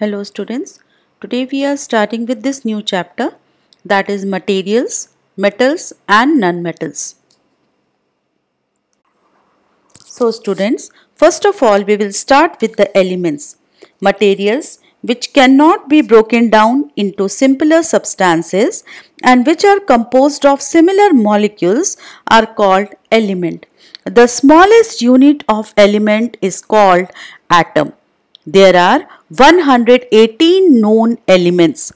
Hello students, today we are starting with this new chapter that is materials, metals and nonmetals. So students, first of all we will start with the elements. Materials which cannot be broken down into simpler substances and which are composed of similar molecules are called element. The smallest unit of element is called atom. There are 118 known elements.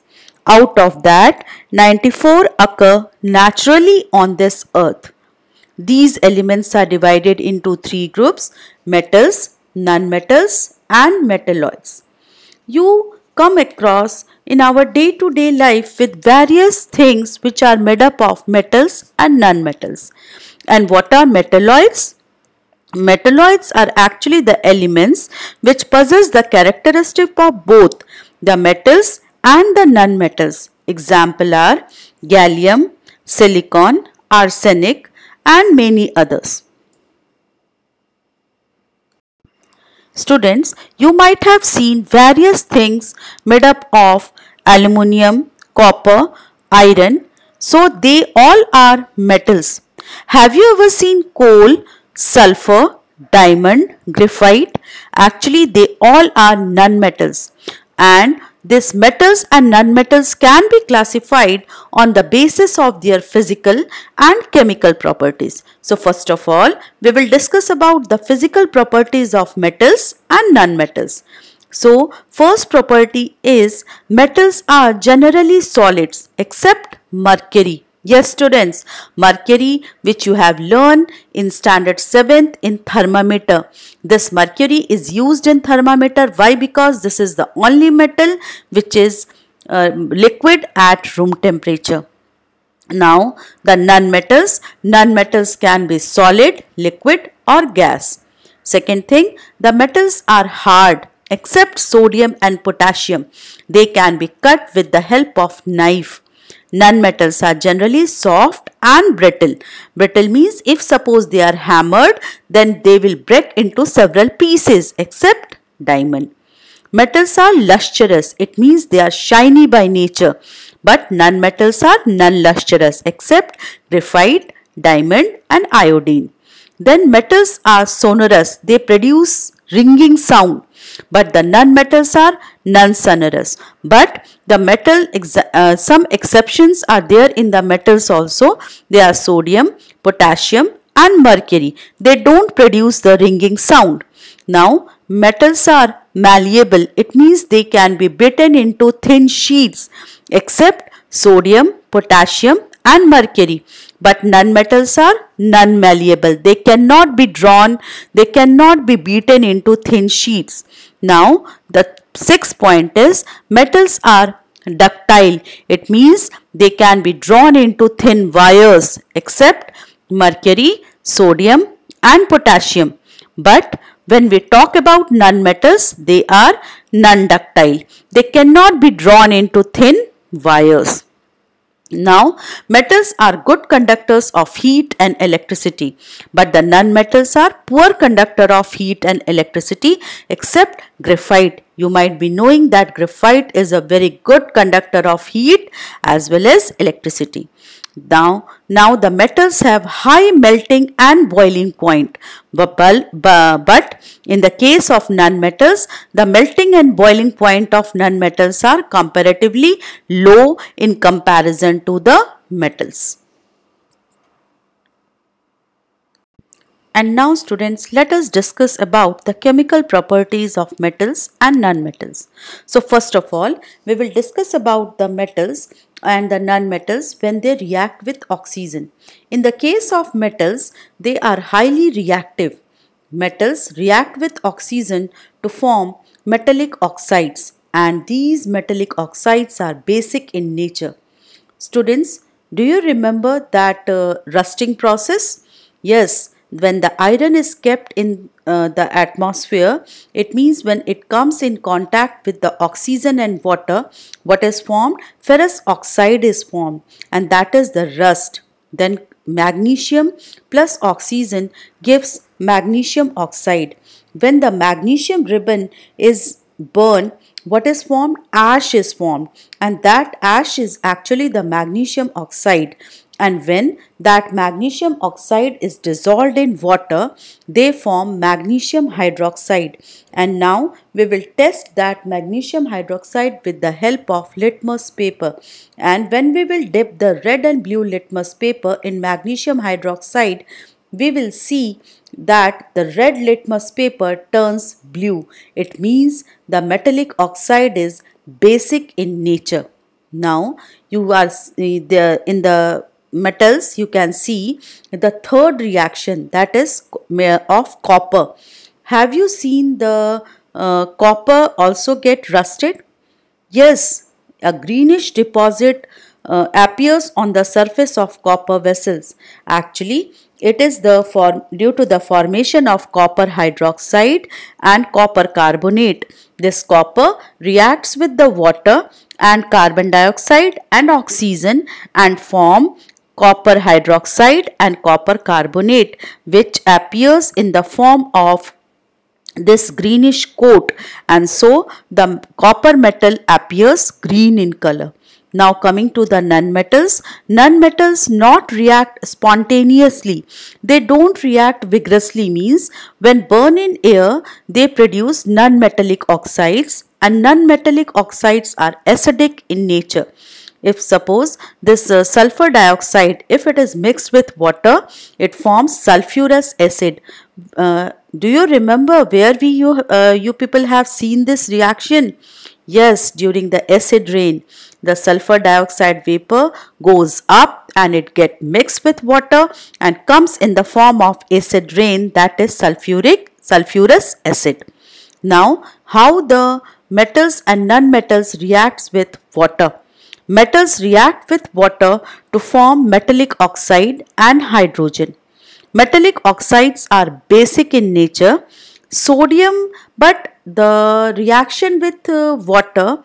Out of that, 94 occur naturally on this earth. These elements are divided into three groups, metals, nonmetals and metalloids. You come across in our day-to-day -day life with various things which are made up of metals and nonmetals. And what are metalloids? Metalloids are actually the elements which possess the characteristic of both the metals and the nonmetals. Example are gallium, silicon, arsenic and many others. Students, you might have seen various things made up of aluminium, copper, iron. So, they all are metals. Have you ever seen coal, sulfur, diamond, graphite. Actually, they all are nonmetals. And these metals and nonmetals can be classified on the basis of their physical and chemical properties. So first of all, we will discuss about the physical properties of metals and nonmetals. So first property is metals are generally solids except mercury Yes students, mercury which you have learned in standard 7th in thermometer. This mercury is used in thermometer. Why? Because this is the only metal which is uh, liquid at room temperature. Now the non-metals, non-metals can be solid, liquid or gas. Second thing, the metals are hard except sodium and potassium. They can be cut with the help of knife. Non-metals are generally soft and brittle. Brittle means if suppose they are hammered, then they will break into several pieces except diamond. Metals are lustrous. It means they are shiny by nature. But non-metals are non-lustrous except graphite, diamond and iodine. Then metals are sonorous. They produce ringing sound. But the non-metals are non-sonorous. But the metal, uh, some exceptions are there in the metals also. They are sodium, potassium and mercury. They don't produce the ringing sound. Now, metals are malleable. It means they can be bitten into thin sheets except sodium, potassium and mercury. But non-metals are non-malleable. They cannot be drawn, they cannot be beaten into thin sheets. Now the sixth point is metals are ductile. It means they can be drawn into thin wires except mercury, sodium and potassium. But when we talk about non-metals, they are non-ductile. They cannot be drawn into thin wires. Now, metals are good conductors of heat and electricity, but the nonmetals are poor conductor of heat and electricity except graphite. You might be knowing that graphite is a very good conductor of heat as well as electricity. Now, now the metals have high melting and boiling point, but in the case of nonmetals, the melting and boiling point of nonmetals are comparatively low in comparison to the metals. And now students, let us discuss about the chemical properties of metals and nonmetals. So first of all, we will discuss about the metals and the nonmetals when they react with oxygen. In the case of metals, they are highly reactive. Metals react with oxygen to form metallic oxides and these metallic oxides are basic in nature. Students, do you remember that uh, rusting process? Yes, when the iron is kept in uh, the atmosphere, it means when it comes in contact with the oxygen and water, what is formed? Ferrous oxide is formed and that is the rust. Then magnesium plus oxygen gives magnesium oxide. When the magnesium ribbon is burned, what is formed? Ash is formed and that ash is actually the magnesium oxide and when that magnesium oxide is dissolved in water they form magnesium hydroxide and now we will test that magnesium hydroxide with the help of litmus paper and when we will dip the red and blue litmus paper in magnesium hydroxide we will see that the red litmus paper turns blue. It means the metallic oxide is basic in nature. Now you are eh, in the metals you can see the third reaction that is of copper. Have you seen the uh, copper also get rusted? Yes, a greenish deposit uh, appears on the surface of copper vessels. Actually, it is the form due to the formation of copper hydroxide and copper carbonate. This copper reacts with the water and carbon dioxide and oxygen and form copper hydroxide and copper carbonate which appears in the form of this greenish coat and so the copper metal appears green in color. Now coming to the nonmetals, nonmetals not react spontaneously. They don't react vigorously means when burn in air they produce nonmetallic oxides and nonmetallic oxides are acidic in nature. If suppose this uh, sulfur dioxide, if it is mixed with water, it forms sulfurous acid. Uh, do you remember where we you, uh, you people have seen this reaction? Yes, during the acid rain, the sulfur dioxide vapor goes up and it get mixed with water and comes in the form of acid rain that is sulfuric, sulfurous acid. Now, how the metals and non-metals reacts with water? Metals react with water to form metallic oxide and hydrogen. Metallic oxides are basic in nature. Sodium, but the reaction with uh, water,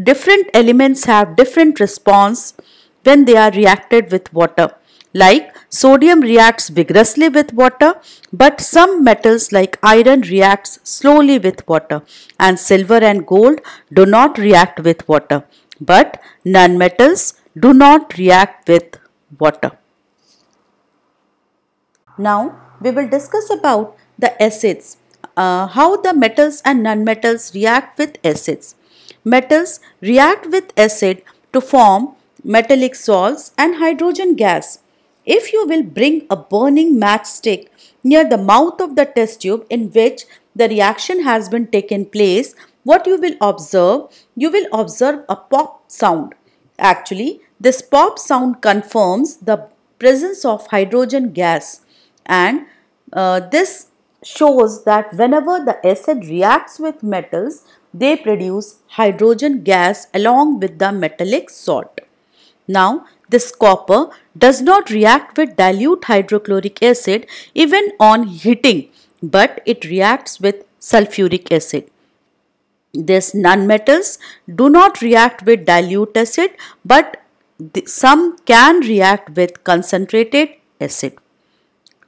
different elements have different response when they are reacted with water. Like sodium reacts vigorously with water, but some metals like iron reacts slowly with water and silver and gold do not react with water. But nonmetals do not react with water. Now we will discuss about the acids. Uh, how the metals and nonmetals react with acids. Metals react with acid to form metallic salts and hydrogen gas. If you will bring a burning matchstick near the mouth of the test tube in which the reaction has been taken place, what you will observe? You will observe a pop sound. Actually, this pop sound confirms the presence of hydrogen gas and uh, this shows that whenever the acid reacts with metals, they produce hydrogen gas along with the metallic salt. Now, this copper does not react with dilute hydrochloric acid even on heating, but it reacts with sulfuric acid. These nonmetals do not react with dilute acid but some can react with concentrated acid.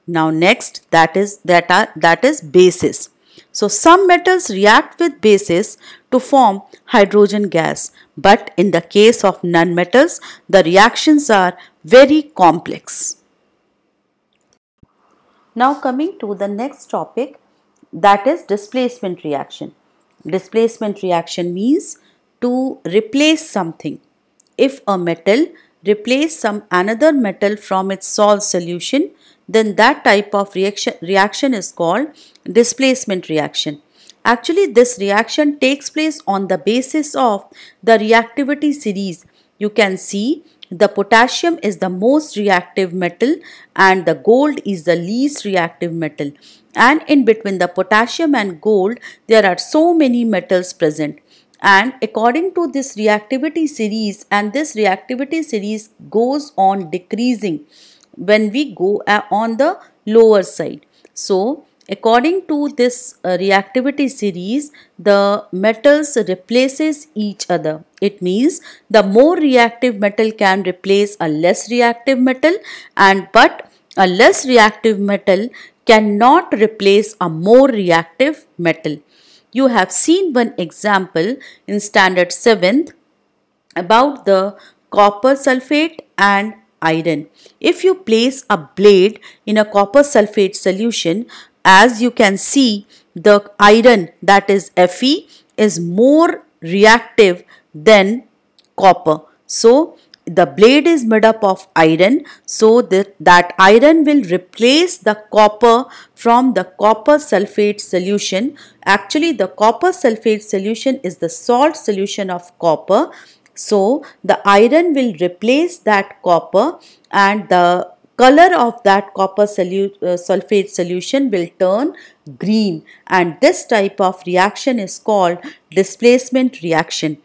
Now next that is that are that is bases. So some metals react with bases to form hydrogen gas but in the case of nonmetals the reactions are very complex. Now coming to the next topic that is displacement reaction. Displacement reaction means to replace something. If a metal replace some another metal from its salt solution, then that type of reaction, reaction is called displacement reaction. Actually, this reaction takes place on the basis of the reactivity series. You can see the potassium is the most reactive metal and the gold is the least reactive metal. And in between the potassium and gold, there are so many metals present. And according to this reactivity series, and this reactivity series goes on decreasing when we go uh, on the lower side. So, According to this uh, reactivity series, the metals replaces each other. It means the more reactive metal can replace a less reactive metal and but a less reactive metal cannot replace a more reactive metal. You have seen one example in standard 7th about the copper sulfate and iron. If you place a blade in a copper sulfate solution, as you can see the iron that is Fe is more reactive than copper. So the blade is made up of iron so that, that iron will replace the copper from the copper sulfate solution. Actually the copper sulfate solution is the salt solution of copper. So the iron will replace that copper and the color of that copper solu uh, sulfate solution will turn green and this type of reaction is called displacement reaction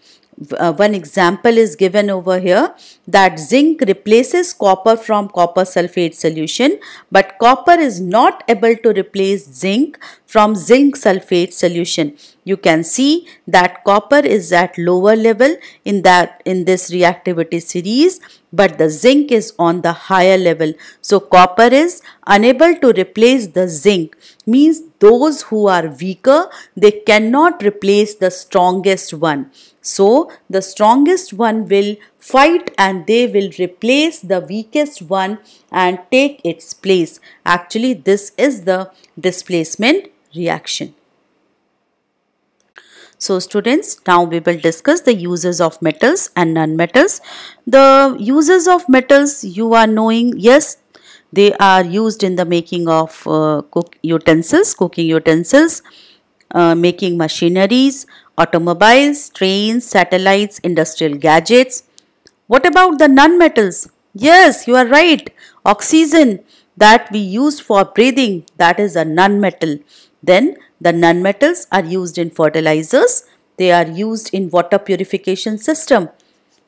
uh, one example is given over here that zinc replaces copper from copper sulfate solution but copper is not able to replace zinc from zinc sulfate solution. You can see that copper is at lower level in that in this reactivity series but the zinc is on the higher level. So copper is unable to replace the zinc means those who are weaker they cannot replace the strongest one. So the strongest one will fight and they will replace the weakest one and take its place. Actually, this is the displacement reaction. So students, now we will discuss the uses of metals and non-metals. The uses of metals you are knowing, yes, they are used in the making of uh, cook utensils, cooking utensils, uh, making machineries, automobiles, trains, satellites, industrial gadgets. What about the non-metals? Yes, you are right. Oxygen that we use for breathing, that is a non-metal. Then the non-metals are used in fertilizers. They are used in water purification system.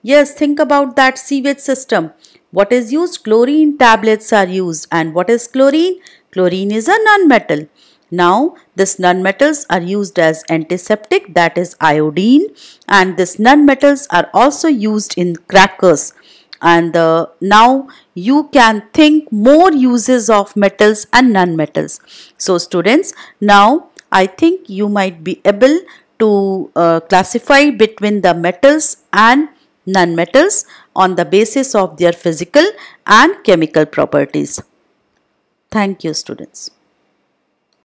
Yes, think about that sewage system. What is used? Chlorine tablets are used. And what is chlorine? Chlorine is a non-metal. Now, this nonmetals are used as antiseptic that is iodine and this nonmetals are also used in crackers and uh, now you can think more uses of metals and nonmetals. So students, now I think you might be able to uh, classify between the metals and nonmetals on the basis of their physical and chemical properties. Thank you students.